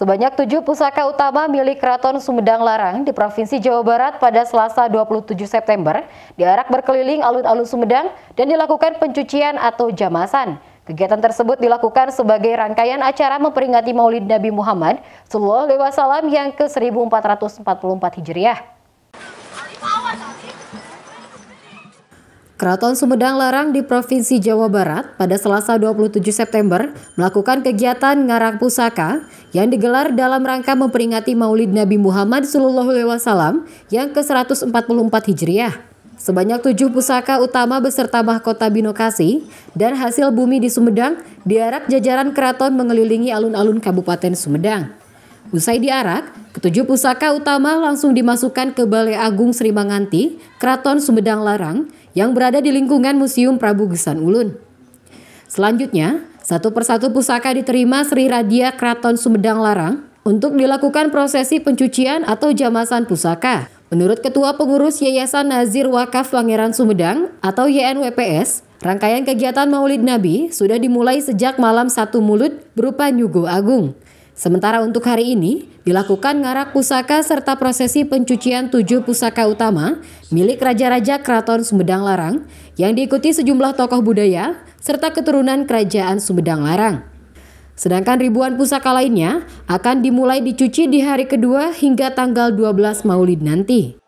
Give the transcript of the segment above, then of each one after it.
Sebanyak tujuh pusaka utama milik Keraton Sumedang Larang di Provinsi Jawa Barat pada Selasa 27 September diarak berkeliling alun-alun Sumedang dan dilakukan pencucian atau jamasan. Kegiatan tersebut dilakukan sebagai rangkaian acara memperingati Maulid Nabi Muhammad SAW yang ke-1444 Hijriah. Keraton Sumedang Larang di Provinsi Jawa Barat pada Selasa 27 September melakukan kegiatan ngarak Pusaka yang digelar dalam rangka memperingati Maulid Nabi Muhammad SAW yang ke-144 Hijriah. Sebanyak tujuh pusaka utama beserta mahkota binokasi dan hasil bumi di Sumedang diarak jajaran keraton mengelilingi alun-alun Kabupaten Sumedang. Usai diarak, ketujuh pusaka utama langsung dimasukkan ke Balai Agung Sri Manganti, Keraton Sumedang Larang, yang berada di lingkungan Museum Prabu Gesan Ulun. Selanjutnya, satu persatu pusaka diterima Sri Radia Kraton Sumedang Larang untuk dilakukan prosesi pencucian atau jamasan pusaka. Menurut Ketua Pengurus Yayasan Nazir Wakaf Pangeran Sumedang atau YNWPS, rangkaian kegiatan Maulid Nabi sudah dimulai sejak malam satu mulut berupa Nyugo Agung. Sementara untuk hari ini, dilakukan ngarak pusaka serta prosesi pencucian tujuh pusaka utama milik Raja-Raja Keraton Sumedang Larang yang diikuti sejumlah tokoh budaya serta keturunan Kerajaan Sumedang Larang. Sedangkan ribuan pusaka lainnya akan dimulai dicuci di hari kedua hingga tanggal 12 Maulid nanti.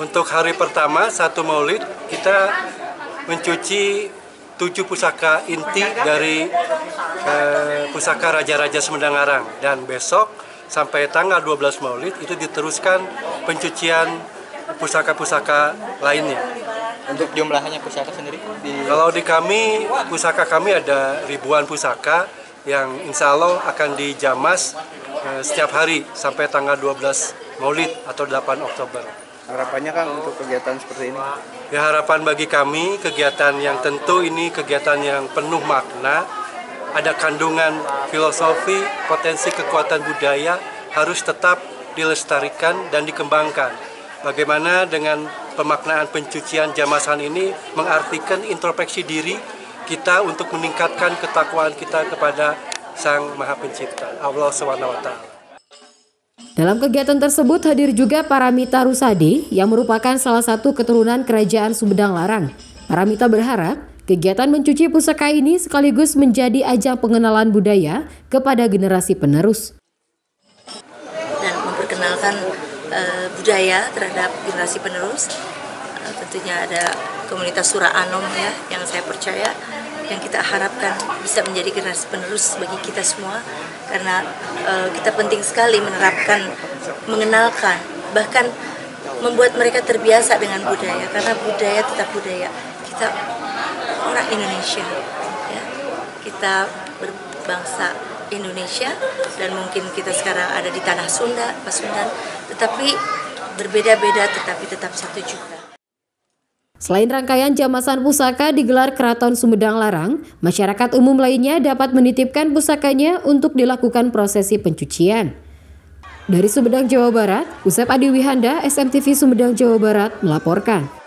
Untuk hari pertama, satu Maulid, kita mencuci tujuh pusaka inti dari eh, pusaka Raja-Raja Arang. dan besok sampai tanggal 12 Maulid itu diteruskan pencucian pusaka-pusaka lainnya. Untuk jumlahnya pusaka sendiri? Di... Kalau di kami, pusaka kami ada ribuan pusaka yang insya Allah akan dijamas eh, setiap hari sampai tanggal 12 Maulid atau 8 Oktober harapannya kan untuk kegiatan seperti ini? Ya harapan bagi kami kegiatan yang tentu ini kegiatan yang penuh makna, ada kandungan filosofi, potensi kekuatan budaya harus tetap dilestarikan dan dikembangkan. Bagaimana dengan pemaknaan pencucian jamasan ini mengartikan introspeksi diri kita untuk meningkatkan ketakwaan kita kepada Sang Maha Pencipta, Allah Subhanahu wa taala. Dalam kegiatan tersebut hadir juga Paramita Rusadi yang merupakan salah satu keturunan kerajaan Sumedang Larang. Paramita berharap kegiatan mencuci pusaka ini sekaligus menjadi ajang pengenalan budaya kepada generasi penerus. Dan memperkenalkan uh, budaya terhadap generasi penerus Eh, tentunya ada komunitas Surah Anom ya yang saya percaya yang kita harapkan bisa menjadi generasi penerus bagi kita semua karena uh, kita penting sekali menerapkan mengenalkan bahkan membuat mereka terbiasa dengan budaya karena budaya tetap budaya kita orang Indonesia ya kita berbangsa Indonesia dan mungkin kita sekarang ada di tanah Sunda Pasundan tetapi berbeda-beda tetapi tetap satu juga Selain rangkaian jamasan pusaka digelar Keraton Sumedang Larang, masyarakat umum lainnya dapat menitipkan pusakanya untuk dilakukan prosesi pencucian. Dari Sumedang, Jawa Barat, Usep Adi Wihanda, SMTV Sumedang, Jawa Barat melaporkan.